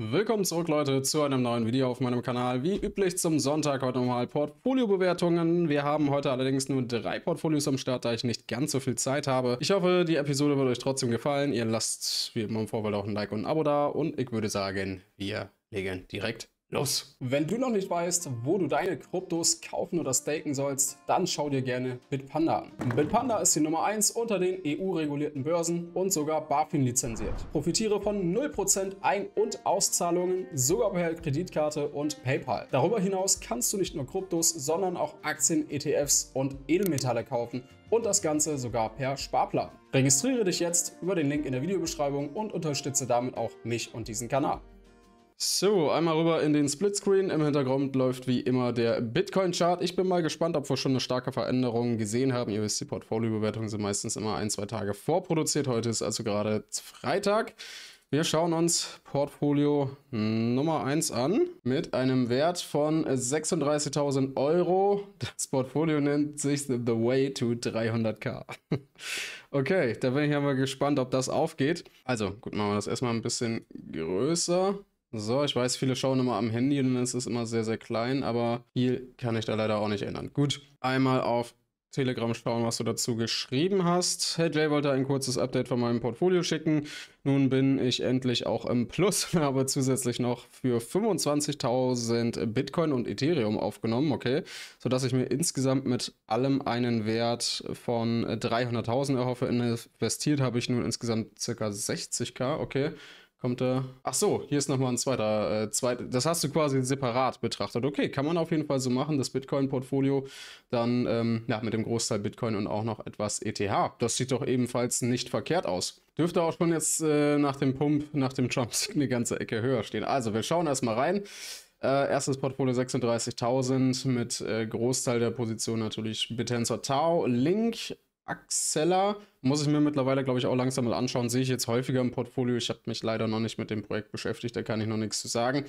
Willkommen zurück Leute zu einem neuen Video auf meinem Kanal. Wie üblich zum Sonntag heute nochmal Portfolio-Bewertungen. Wir haben heute allerdings nur drei Portfolios am Start, da ich nicht ganz so viel Zeit habe. Ich hoffe, die Episode wird euch trotzdem gefallen. Ihr lasst wie immer im Vorfeld auch ein Like und ein Abo da und ich würde sagen, wir legen direkt Los! Wenn du noch nicht weißt, wo du deine Kryptos kaufen oder staken sollst, dann schau dir gerne Bitpanda an. Bitpanda ist die Nummer 1 unter den EU-regulierten Börsen und sogar BaFin lizenziert. Profitiere von 0% Ein- und Auszahlungen, sogar per Kreditkarte und PayPal. Darüber hinaus kannst du nicht nur Kryptos, sondern auch Aktien, ETFs und Edelmetalle kaufen und das Ganze sogar per Sparplan. Registriere dich jetzt über den Link in der Videobeschreibung und unterstütze damit auch mich und diesen Kanal. So, einmal rüber in den Splitscreen. Im Hintergrund läuft wie immer der Bitcoin-Chart. Ich bin mal gespannt, ob wir schon eine starke Veränderung gesehen haben. Ihr wisst, die Portfoliobewertungen sind meistens immer ein, zwei Tage vorproduziert. Heute ist also gerade Freitag. Wir schauen uns Portfolio Nummer 1 an mit einem Wert von 36.000 Euro. Das Portfolio nennt sich The Way to 300k. Okay, da bin ich ja mal gespannt, ob das aufgeht. Also, gut, machen wir das erstmal ein bisschen größer. So, ich weiß, viele schauen immer am Handy und es ist immer sehr, sehr klein, aber viel kann ich da leider auch nicht ändern. Gut, einmal auf Telegram schauen, was du dazu geschrieben hast. Hey Jay wollte ein kurzes Update von meinem Portfolio schicken. Nun bin ich endlich auch im Plus und habe zusätzlich noch für 25.000 Bitcoin und Ethereum aufgenommen, okay, sodass ich mir insgesamt mit allem einen Wert von 300.000 erhoffe. Investiert habe ich nun insgesamt ca. 60k, okay. Kommt da. Ach so, hier ist nochmal ein zweiter. Äh, zweit, das hast du quasi separat betrachtet. Okay, kann man auf jeden Fall so machen. Das Bitcoin-Portfolio dann ähm, ja, mit dem Großteil Bitcoin und auch noch etwas ETH. Das sieht doch ebenfalls nicht verkehrt aus. Dürfte auch schon jetzt äh, nach dem Pump, nach dem Trump eine ganze Ecke höher stehen. Also, wir schauen erstmal rein. Äh, erstes Portfolio 36.000 mit äh, Großteil der Position natürlich Betensor Tau, Link, Axella muss ich mir mittlerweile, glaube ich, auch langsam mal anschauen. Sehe ich jetzt häufiger im Portfolio. Ich habe mich leider noch nicht mit dem Projekt beschäftigt, da kann ich noch nichts zu sagen.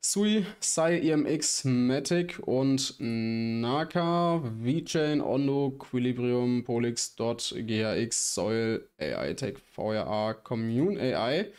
Sui, Sai, EMX, Matic und Naka, VeChain, Ondo, Quilibrium, Polix, Dot, GHX, Soil, AI Tech, VRA, Commune AI.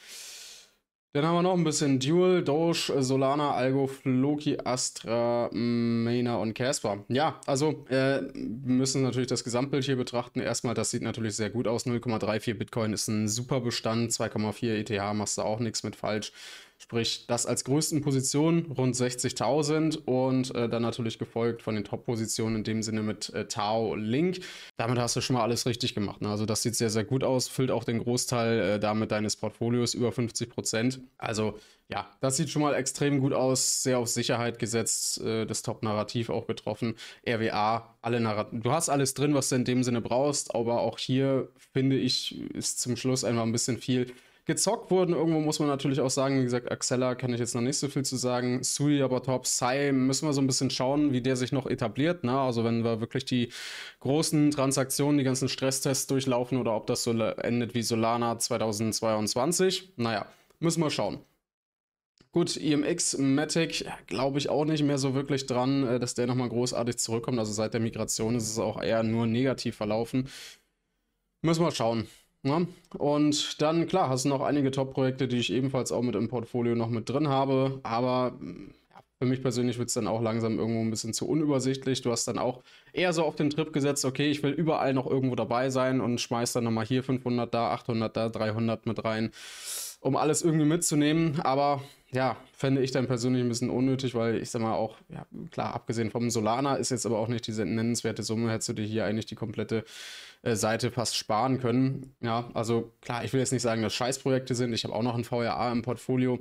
Dann haben wir noch ein bisschen Dual, Doge, Solana, Algo, Floki, Astra, Mena und Casper. Ja, also äh, müssen natürlich das Gesamtbild hier betrachten. Erstmal, das sieht natürlich sehr gut aus. 0,34 Bitcoin ist ein super Bestand. 2,4 ETH machst du auch nichts mit falsch. Sprich, das als größten Position rund 60.000 und äh, dann natürlich gefolgt von den Top-Positionen in dem Sinne mit äh, Tao Link. Damit hast du schon mal alles richtig gemacht. Ne? Also das sieht sehr, sehr gut aus, füllt auch den Großteil äh, damit deines Portfolios, über 50 Prozent. Also ja, das sieht schon mal extrem gut aus, sehr auf Sicherheit gesetzt, äh, das Top-Narrativ auch getroffen, RWA, alle Narrativen. Du hast alles drin, was du in dem Sinne brauchst, aber auch hier finde ich, ist zum Schluss einfach ein bisschen viel gezockt wurden. Irgendwo muss man natürlich auch sagen, wie gesagt, Axella kann ich jetzt noch nicht so viel zu sagen. Sui, aber top. Sai müssen wir so ein bisschen schauen, wie der sich noch etabliert. Ne? Also wenn wir wirklich die großen Transaktionen, die ganzen Stresstests durchlaufen oder ob das so endet wie Solana 2022. Naja, müssen wir schauen. Gut, IMX, e Matic, glaube ich auch nicht mehr so wirklich dran, äh, dass der nochmal großartig zurückkommt. Also seit der Migration ist es auch eher nur negativ verlaufen. Müssen wir schauen. Ja, und dann, klar, hast du noch einige Top-Projekte, die ich ebenfalls auch mit im Portfolio noch mit drin habe. Aber mm, ja, für mich persönlich wird es dann auch langsam irgendwo ein bisschen zu unübersichtlich. Du hast dann auch eher so auf den Trip gesetzt, okay, ich will überall noch irgendwo dabei sein und schmeiß dann nochmal hier 500, da 800, da 300 mit rein, um alles irgendwie mitzunehmen. Aber ja, fände ich dann persönlich ein bisschen unnötig, weil ich sag mal auch, ja, klar, abgesehen vom Solana ist jetzt aber auch nicht diese nennenswerte Summe, hättest du dir hier eigentlich die komplette äh, Seite fast sparen können. Ja, also klar, ich will jetzt nicht sagen, dass Scheißprojekte sind. Ich habe auch noch ein VRA im Portfolio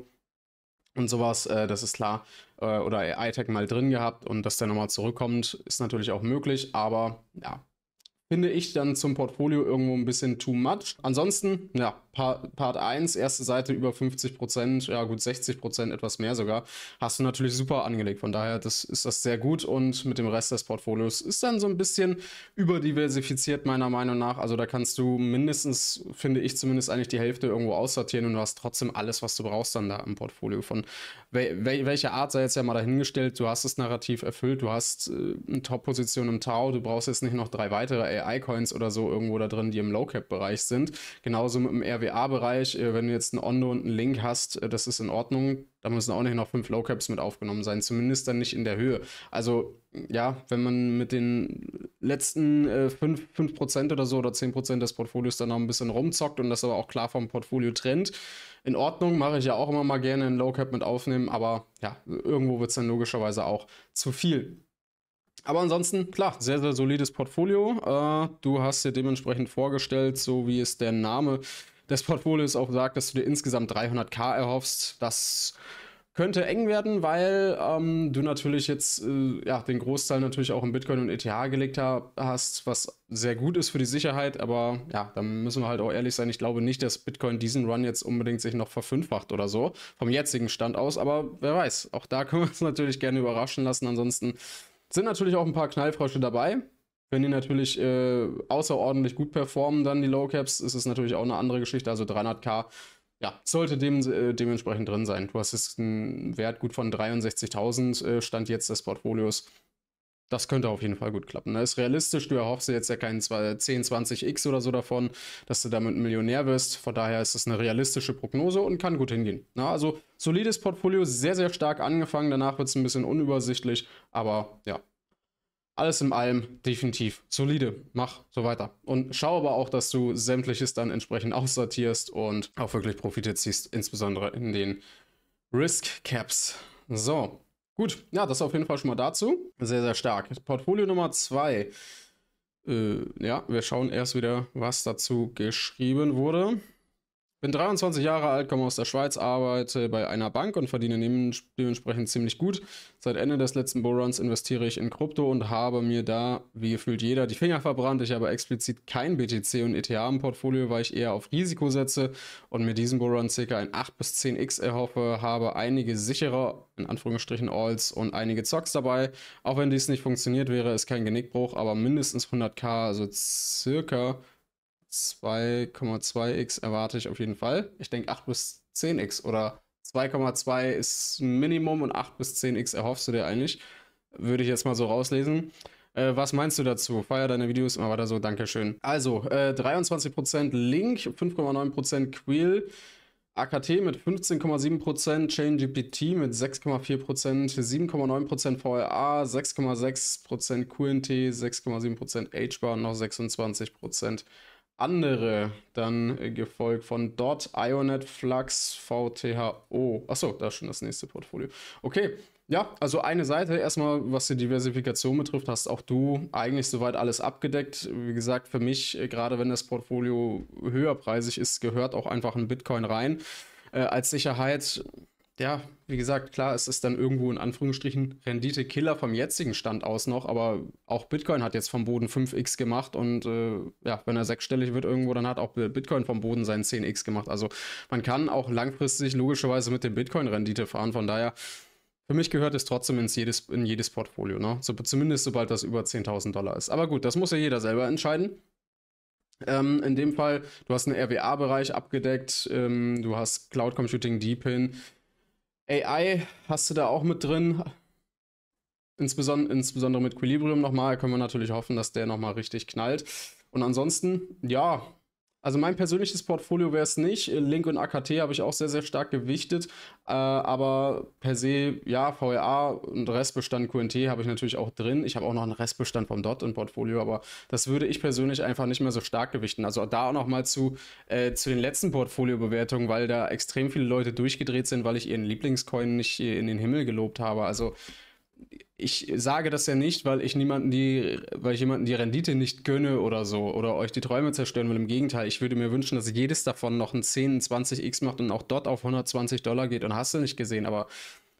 und sowas, äh, das ist klar. Äh, oder iTech mal drin gehabt und dass der nochmal zurückkommt, ist natürlich auch möglich, aber ja, finde ich dann zum Portfolio irgendwo ein bisschen too much. Ansonsten, ja, Part, 1, erste Seite über 50 Prozent, ja gut 60 Prozent, etwas mehr sogar, hast du natürlich super angelegt. Von daher das, ist das sehr gut und mit dem Rest des Portfolios ist dann so ein bisschen überdiversifiziert meiner Meinung nach. Also da kannst du mindestens, finde ich zumindest eigentlich die Hälfte irgendwo aussortieren und du hast trotzdem alles, was du brauchst dann da im Portfolio. Von wel welcher Art sei jetzt ja mal dahingestellt, du hast das Narrativ erfüllt, du hast äh, eine Top-Position im Tau, du brauchst jetzt nicht noch drei weitere AI-Coins oder so irgendwo da drin, die im Low-Cap-Bereich sind. Genauso mit dem RW RWA-Bereich, äh, wenn du jetzt einen Ondo und einen Link hast, äh, das ist in Ordnung. Da müssen auch nicht noch fünf Low Caps mit aufgenommen sein, zumindest dann nicht in der Höhe. Also ja, wenn man mit den letzten äh, 5%, 5 oder so oder zehn Prozent des Portfolios dann noch ein bisschen rumzockt und das aber auch klar vom Portfolio trennt, in Ordnung, mache ich ja auch immer mal gerne einen Low Cap mit aufnehmen, aber ja, irgendwo wird es dann logischerweise auch zu viel. Aber ansonsten, klar, sehr, sehr solides Portfolio. Äh, du hast dir dementsprechend vorgestellt, so wie es der Name des Portfolios auch sagt, dass du dir insgesamt 300k erhoffst. Das könnte eng werden, weil ähm, du natürlich jetzt äh, ja, den Großteil natürlich auch in Bitcoin und ETH gelegt hast, was sehr gut ist für die Sicherheit, aber ja, da müssen wir halt auch ehrlich sein. Ich glaube nicht, dass Bitcoin diesen Run jetzt unbedingt sich noch verfünffacht oder so, vom jetzigen Stand aus, aber wer weiß, auch da können wir uns natürlich gerne überraschen lassen. Ansonsten sind natürlich auch ein paar Knallfrösche dabei. Wenn die natürlich äh, außerordentlich gut performen, dann die Low Caps, ist es natürlich auch eine andere Geschichte. Also 300k, ja, sollte dem, äh, dementsprechend drin sein. Du hast jetzt einen Wert gut von 63.000, äh, Stand jetzt des Portfolios. Das könnte auf jeden Fall gut klappen. Ne? Ist realistisch, du erhoffst dir jetzt ja keinen 10, 20x oder so davon, dass du damit Millionär wirst. Von daher ist es eine realistische Prognose und kann gut hingehen. Na, ne? also solides Portfolio, sehr, sehr stark angefangen. Danach wird es ein bisschen unübersichtlich, aber ja, alles in allem definitiv solide. Mach so weiter. Und schau aber auch, dass du sämtliches dann entsprechend aussortierst und auch wirklich Profite ziehst, insbesondere in den Risk Caps. So, gut. Ja, das auf jeden Fall schon mal dazu. Sehr, sehr stark. Portfolio Nummer zwei. Äh, ja, wir schauen erst wieder, was dazu geschrieben wurde. Bin 23 Jahre alt, komme aus der Schweiz, arbeite bei einer Bank und verdiene dementsprechend ziemlich gut. Seit Ende des letzten Bullruns investiere ich in Krypto und habe mir da, wie gefühlt jeder, die Finger verbrannt. Ich habe explizit kein BTC und ETH im Portfolio, weil ich eher auf Risiko setze und mir diesen Bullrun ca. ein 8 bis 10x erhoffe, habe einige sichere, in Anführungsstrichen, Alls und einige Zocks dabei. Auch wenn dies nicht funktioniert, wäre es kein Genickbruch, aber mindestens 100k, also circa 2,2x erwarte ich auf jeden Fall. Ich denke 8 bis 10x oder 2,2 ist Minimum und 8 bis 10x erhoffst du dir eigentlich. Würde ich jetzt mal so rauslesen. Äh, was meinst du dazu? Feier deine Videos immer weiter so, Dankeschön. Also, äh, 23% Link, 5,9% Quill, AKT mit 15,7%, ChainGPT mit 6,4%, 7,9% VLA, 6,6% QNT, 6,7% HBAR und noch 26% andere, dann äh, gefolgt von Dot, Ionet, Flux, VTHO. Achso, da ist schon das nächste Portfolio. Okay, ja, also eine Seite erstmal, was die Diversifikation betrifft, hast auch du eigentlich soweit alles abgedeckt. Wie gesagt, für mich, äh, gerade wenn das Portfolio höherpreisig ist, gehört auch einfach ein Bitcoin rein. Äh, als Sicherheit ja, wie gesagt, klar, es ist dann irgendwo in Anführungsstrichen Rendite-Killer vom jetzigen Stand aus noch, aber auch Bitcoin hat jetzt vom Boden 5x gemacht und äh, ja, wenn er sechsstellig wird irgendwo, dann hat auch Bitcoin vom Boden seinen 10x gemacht. Also man kann auch langfristig logischerweise mit dem Bitcoin-Rendite fahren, von daher, für mich gehört es trotzdem ins jedes, in jedes Portfolio, ne? So, zumindest sobald das über 10.000 Dollar ist. Aber gut, das muss ja jeder selber entscheiden. Ähm, in dem Fall, du hast einen RWA-Bereich abgedeckt, ähm, du hast Cloud Computing, Deepin, AI hast du da auch mit drin. Insbesondere, insbesondere mit Equilibrium nochmal. Können wir natürlich hoffen, dass der nochmal richtig knallt. Und ansonsten, ja, also mein persönliches Portfolio wäre es nicht. Äh, Link und AKT habe ich auch sehr, sehr stark gewichtet. Äh, aber per se, ja, VLA und Restbestand QNT habe ich natürlich auch drin. Ich habe auch noch einen Restbestand vom Dot im Portfolio, aber das würde ich persönlich einfach nicht mehr so stark gewichten. Also da auch nochmal zu, äh, zu den letzten Portfolio-Bewertungen, weil da extrem viele Leute durchgedreht sind, weil ich ihren Lieblingscoin nicht in den Himmel gelobt habe. Also ich sage das ja nicht, weil ich niemanden die, weil ich jemanden die Rendite nicht gönne oder so oder euch die Träume zerstören will. Im Gegenteil, ich würde mir wünschen, dass jedes davon noch ein 10, 20x macht und auch dort auf 120 Dollar geht und hast du nicht gesehen. Aber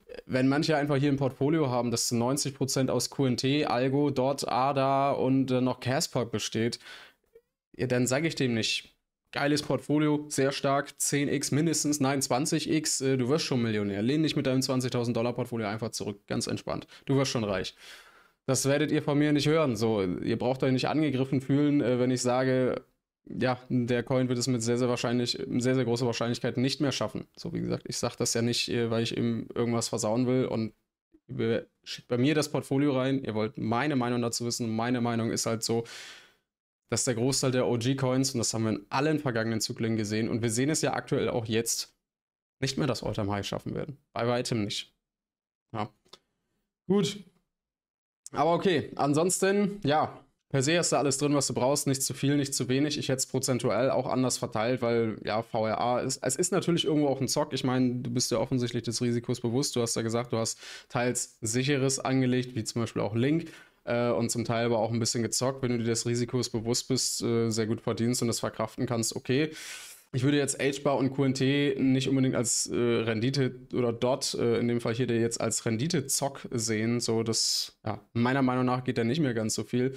äh, wenn manche einfach hier ein Portfolio haben, das zu 90% aus QNT, Algo, Dort, ADA und äh, noch Caspark besteht, ja, dann sage ich dem nicht, geiles Portfolio, sehr stark, 10x mindestens, nein, 20x, äh, du wirst schon Millionär. Lehn dich mit deinem 20.000 Dollar Portfolio einfach zurück, ganz entspannt. Du wirst schon reich. Das werdet ihr von mir nicht hören. So, ihr braucht euch nicht angegriffen fühlen, äh, wenn ich sage, ja, der Coin wird es mit sehr, sehr wahrscheinlich, sehr, sehr großer Wahrscheinlichkeit nicht mehr schaffen. So, wie gesagt, ich sage das ja nicht, äh, weil ich ihm irgendwas versauen will und schickt bei mir das Portfolio rein. Ihr wollt meine Meinung dazu wissen. Meine Meinung ist halt so, dass der Großteil der OG-Coins, und das haben wir in allen vergangenen Zyklen gesehen, und wir sehen es ja aktuell auch jetzt, nicht mehr das Alltime High schaffen werden. Bei weitem nicht. Ja. Gut. Aber okay, ansonsten, ja, per se ist da alles drin, was du brauchst. Nicht zu viel, nicht zu wenig. Ich hätte es prozentuell auch anders verteilt, weil ja, VRA ist. Es ist natürlich irgendwo auch ein Zock. Ich meine, du bist ja offensichtlich des Risikos bewusst. Du hast ja gesagt, du hast teils sicheres angelegt, wie zum Beispiel auch Link äh, und zum Teil aber auch ein bisschen gezockt. Wenn du dir des Risikos bewusst bist, äh, sehr gut verdienst und das verkraften kannst, okay. Ich würde jetzt H-Bar und QNT nicht unbedingt als äh, Rendite oder Dot, äh, in dem Fall hier, der jetzt als Rendite-Zock sehen. So, das, ja, meiner Meinung nach geht da nicht mehr ganz so viel.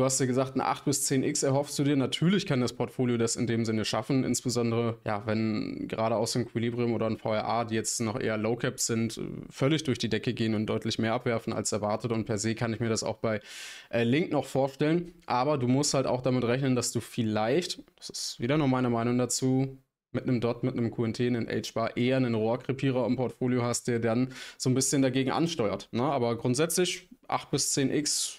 Du hast ja gesagt, ein 8 bis 10x erhoffst du dir. Natürlich kann das Portfolio das in dem Sinne schaffen, insbesondere ja, wenn gerade aus dem Equilibrium oder ein VRA, die jetzt noch eher Low Cap sind, völlig durch die Decke gehen und deutlich mehr abwerfen als erwartet. Und per se kann ich mir das auch bei äh, Link noch vorstellen. Aber du musst halt auch damit rechnen, dass du vielleicht, das ist wieder nur meine Meinung dazu, mit einem Dot, mit einem QNT, einen H-Bar eher einen Rohrkrepierer im Portfolio hast, der dann so ein bisschen dagegen ansteuert. Ne? Aber grundsätzlich 8 bis 10x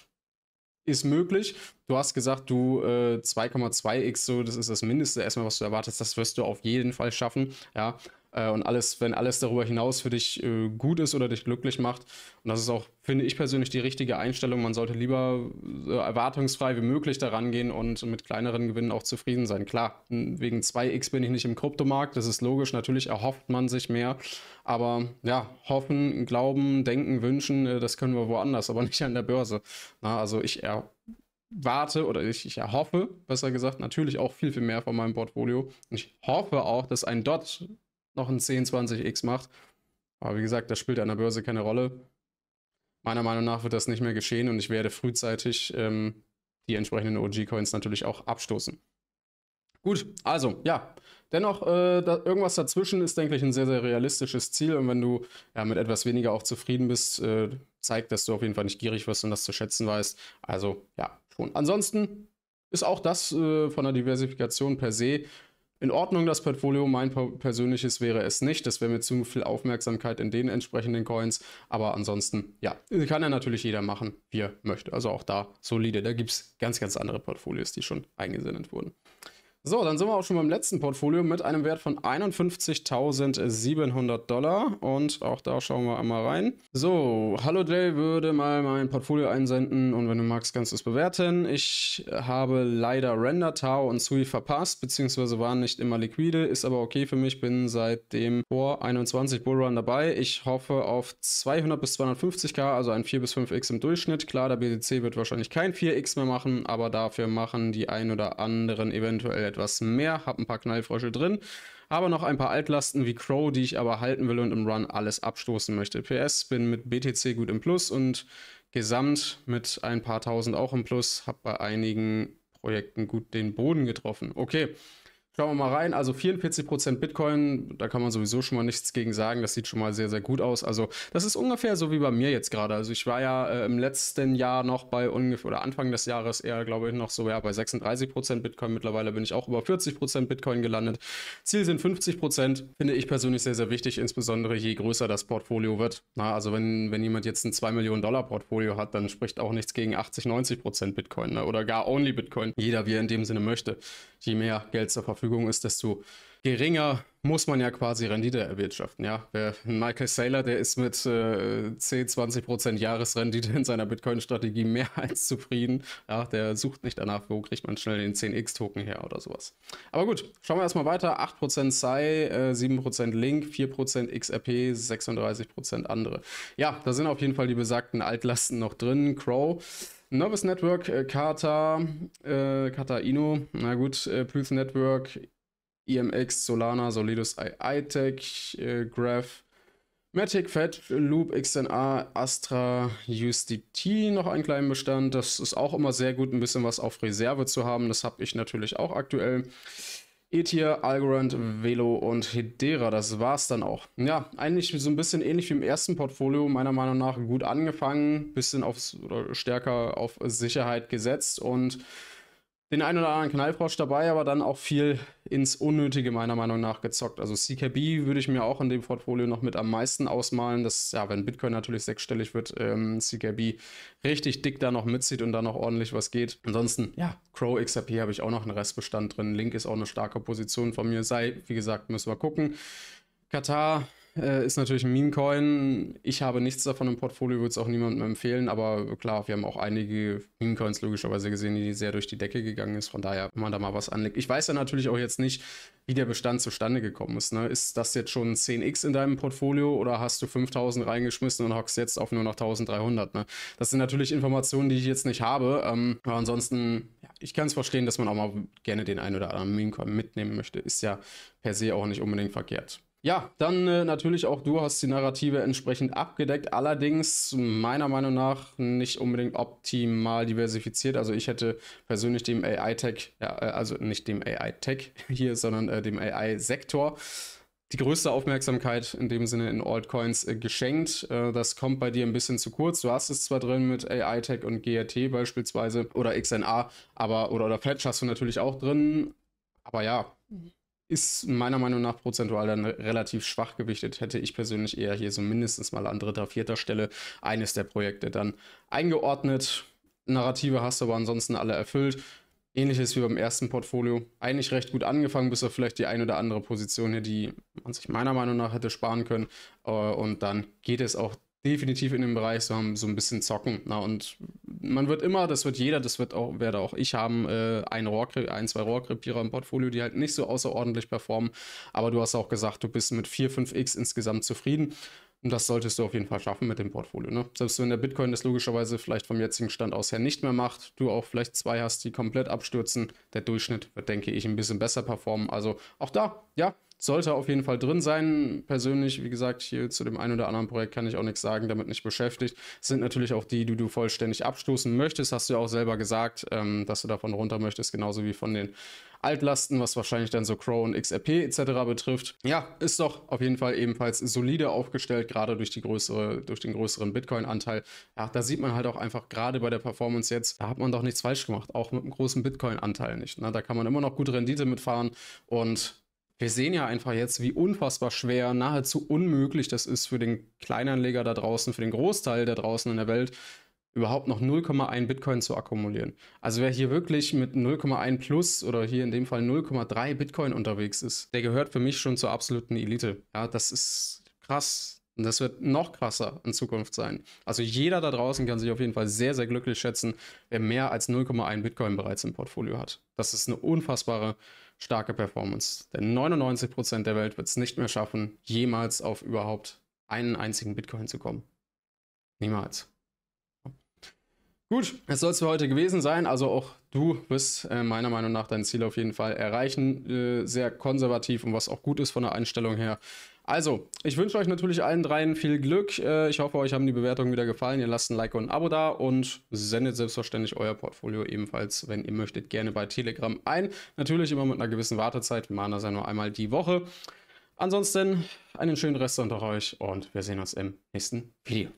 ist möglich. Du hast gesagt, du 2,2x, äh, so, das ist das Mindeste erstmal, was du erwartest. Das wirst du auf jeden Fall schaffen. Ja. Äh, und alles, wenn alles darüber hinaus für dich äh, gut ist oder dich glücklich macht. Und das ist auch, finde ich persönlich, die richtige Einstellung. Man sollte lieber so äh, erwartungsfrei wie möglich daran gehen und mit kleineren Gewinnen auch zufrieden sein. Klar, wegen 2x bin ich nicht im Kryptomarkt, das ist logisch. Natürlich erhofft man sich mehr. Aber ja, hoffen, glauben, denken, wünschen, äh, das können wir woanders, aber nicht an der Börse. Na, also ich erwarte oder ich, ich erhoffe, besser gesagt, natürlich auch viel, viel mehr von meinem Portfolio. Und ich hoffe auch, dass ein Dot noch ein 10, 20x macht. Aber wie gesagt, das spielt an der Börse keine Rolle. Meiner Meinung nach wird das nicht mehr geschehen und ich werde frühzeitig ähm, die entsprechenden OG-Coins natürlich auch abstoßen. Gut, also ja, Dennoch, äh, da, irgendwas dazwischen ist, denke ich, ein sehr, sehr realistisches Ziel. Und wenn du ja, mit etwas weniger auch zufrieden bist, äh, zeigt, dass du auf jeden Fall nicht gierig wirst und das zu schätzen weißt. Also ja, schon. Ansonsten ist auch das äh, von der Diversifikation per se in Ordnung, das Portfolio. Mein persönliches wäre es nicht. Das wäre mir zu viel Aufmerksamkeit in den entsprechenden Coins. Aber ansonsten, ja, kann ja natürlich jeder machen, wie er möchte. Also auch da solide. Da gibt es ganz, ganz andere Portfolios, die schon eingesendet wurden. So, dann sind wir auch schon beim letzten Portfolio mit einem Wert von 51.700 Dollar. Und auch da schauen wir einmal rein. So, hallo Jay, würde mal mein Portfolio einsenden und wenn du magst, kannst du es bewerten. Ich habe leider Render, Tau und Sui verpasst, beziehungsweise waren nicht immer liquide, ist aber okay für mich. Bin seit dem vor 21 Bullrun dabei. Ich hoffe auf 200 bis 250k, also ein 4 bis 5x im Durchschnitt. Klar, der BTC wird wahrscheinlich kein 4x mehr machen, aber dafür machen die ein oder anderen eventuell etwas mehr, habe ein paar Knallfrösche drin, habe noch ein paar Altlasten wie Crow, die ich aber halten will und im Run alles abstoßen möchte. PS, bin mit BTC gut im Plus und gesamt mit ein paar tausend auch im Plus, habe bei einigen Projekten gut den Boden getroffen. Okay. Schauen wir mal rein. Also 44% Bitcoin, da kann man sowieso schon mal nichts gegen sagen. Das sieht schon mal sehr, sehr gut aus. Also das ist ungefähr so wie bei mir jetzt gerade. Also ich war ja äh, im letzten Jahr noch bei ungefähr, oder Anfang des Jahres eher, glaube ich, noch so ja, bei 36% Bitcoin. Mittlerweile bin ich auch über 40% Bitcoin gelandet. Ziel sind 50%. Finde ich persönlich sehr, sehr wichtig, insbesondere je größer das Portfolio wird. Na, also wenn, wenn jemand jetzt ein 2 Millionen Dollar Portfolio hat, dann spricht auch nichts gegen 80, 90% Bitcoin ne? oder gar Only Bitcoin. Jeder, wie er in dem Sinne möchte. Je mehr Geld zur Verfügung Verfügung ist, desto geringer muss man ja quasi Rendite erwirtschaften. Ja, Michael Saylor, der ist mit äh, 10, 20 Jahresrendite in seiner Bitcoin-Strategie mehr als zufrieden. Ja, der sucht nicht danach, wo kriegt man schnell den 10x-Token her oder sowas. Aber gut, schauen wir erstmal weiter. 8% Sai, äh, 7% Link, 4% XRP, 36% andere. Ja, da sind auf jeden Fall die besagten Altlasten noch drin. Crow Novice Network, äh, Kata, äh, Kata Inu, na gut, äh, Pluth Network, EMX, Solana, Solidus, iTech, äh, Graph, Matic, Fed, Loop, XNA, Astra, USDT noch einen kleinen Bestand. Das ist auch immer sehr gut, ein bisschen was auf Reserve zu haben. Das habe ich natürlich auch aktuell. Etir, Algorand, Velo und Hedera. Das war's dann auch. Ja, eigentlich so ein bisschen ähnlich wie im ersten Portfolio, meiner Meinung nach gut angefangen, bisschen aufs, stärker auf Sicherheit gesetzt und den einen oder anderen Knallfrosch dabei, aber dann auch viel ins Unnötige meiner Meinung nach gezockt. Also CKB würde ich mir auch in dem Portfolio noch mit am meisten ausmalen, dass, ja, wenn Bitcoin natürlich sechsstellig wird, ähm, CKB richtig dick da noch mitzieht und da noch ordentlich was geht. Ansonsten, ja, Crow XRP habe ich auch noch einen Restbestand drin. Link ist auch eine starke Position von mir, sei, wie gesagt, müssen wir gucken. Katar äh, ist natürlich ein Meme-Coin. Ich habe nichts davon im Portfolio, würde es auch niemandem empfehlen, aber klar, wir haben auch einige Meme-Coins logischerweise gesehen, die sehr durch die Decke gegangen ist. Von daher, wenn man da mal was anlegt. Ich weiß ja natürlich auch jetzt nicht, wie der Bestand zustande gekommen ist. Ne? Ist das jetzt schon 10x in deinem Portfolio oder hast du 5000 reingeschmissen und hockst jetzt auf nur noch 1300? Ne? Das sind natürlich Informationen, die ich jetzt nicht habe. Ähm, aber ansonsten, ja, ich kann es verstehen, dass man auch mal gerne den einen oder anderen Meme-Coin mitnehmen möchte. Ist ja per se auch nicht unbedingt verkehrt. Ja, dann äh, natürlich auch du hast die Narrative entsprechend abgedeckt, allerdings meiner Meinung nach nicht unbedingt optimal diversifiziert. Also ich hätte persönlich dem AI-Tech, ja, äh, also nicht dem AI-Tech hier, sondern äh, dem AI-Sektor die größte Aufmerksamkeit in dem Sinne in Altcoins äh, geschenkt. Äh, das kommt bei dir ein bisschen zu kurz. Du hast es zwar drin mit AI-Tech und GRT beispielsweise oder XNA, aber oder, oder Fetch hast du natürlich auch drin, aber ja. Mhm ist meiner Meinung nach prozentual dann relativ schwach gewichtet. Hätte ich persönlich eher hier so mindestens mal an dritter, vierter Stelle eines der Projekte dann eingeordnet. Narrative hast du aber ansonsten alle erfüllt. Ähnliches wie beim ersten Portfolio. Eigentlich recht gut angefangen, bis auf vielleicht die ein oder andere Position hier, die man sich meiner Meinung nach hätte sparen können. Äh, und dann geht es auch definitiv in den Bereich so, ein bisschen zocken. Na, und man wird immer, das wird jeder, das wird auch, werde auch ich haben, äh, ein, Rohrkre ein, zwei Rohrkrepierer im Portfolio, die halt nicht so außerordentlich performen. Aber du hast auch gesagt, du bist mit 4, 5x insgesamt zufrieden. Und das solltest du auf jeden Fall schaffen mit dem Portfolio. Ne? Selbst wenn der Bitcoin das logischerweise vielleicht vom jetzigen Stand aus her nicht mehr macht, du auch vielleicht zwei hast, die komplett abstürzen, der Durchschnitt wird, denke ich, ein bisschen besser performen. Also auch da, ja, sollte auf jeden Fall drin sein. Persönlich, wie gesagt, hier zu dem einen oder anderen Projekt kann ich auch nichts sagen, damit nicht beschäftigt. Es sind natürlich auch die, die du vollständig abstoßen möchtest, hast du ja auch selber gesagt, ähm, dass du davon runter möchtest, genauso wie von den Altlasten, was wahrscheinlich dann so Crow und XRP etc. betrifft. Ja, ist doch auf jeden Fall ebenfalls solide aufgestellt, gerade durch, die größere, durch den größeren Bitcoin-Anteil. Ja, da sieht man halt auch einfach gerade bei der Performance jetzt, da hat man doch nichts falsch gemacht, auch mit einem großen Bitcoin-Anteil nicht. Ne? Da kann man immer noch gute Rendite mitfahren und wir sehen ja einfach jetzt, wie unfassbar schwer, nahezu unmöglich das ist für den Kleinanleger da draußen, für den Großteil da draußen in der Welt, überhaupt noch 0,1 Bitcoin zu akkumulieren. Also wer hier wirklich mit 0,1 plus oder hier in dem Fall 0,3 Bitcoin unterwegs ist, der gehört für mich schon zur absoluten Elite. Ja, das ist krass. Und das wird noch krasser in Zukunft sein. Also jeder da draußen kann sich auf jeden Fall sehr, sehr glücklich schätzen, wer mehr als 0,1 Bitcoin bereits im Portfolio hat. Das ist eine unfassbare starke Performance. Denn 99% der Welt wird es nicht mehr schaffen, jemals auf überhaupt einen einzigen Bitcoin zu kommen. Niemals. Gut, es soll es für heute gewesen sein. Also auch du wirst äh, meiner Meinung nach dein Ziel auf jeden Fall erreichen. Äh, sehr konservativ und was auch gut ist von der Einstellung her. Also, ich wünsche euch natürlich allen dreien viel Glück. Äh, ich hoffe, euch haben die Bewertungen wieder gefallen. Ihr lasst ein Like und ein Abo da und sendet selbstverständlich euer Portfolio ebenfalls, wenn ihr möchtet, gerne bei Telegram ein. Natürlich immer mit einer gewissen Wartezeit. Wir machen das ja nur einmal die Woche. Ansonsten einen schönen Rest unter euch und wir sehen uns im nächsten Video.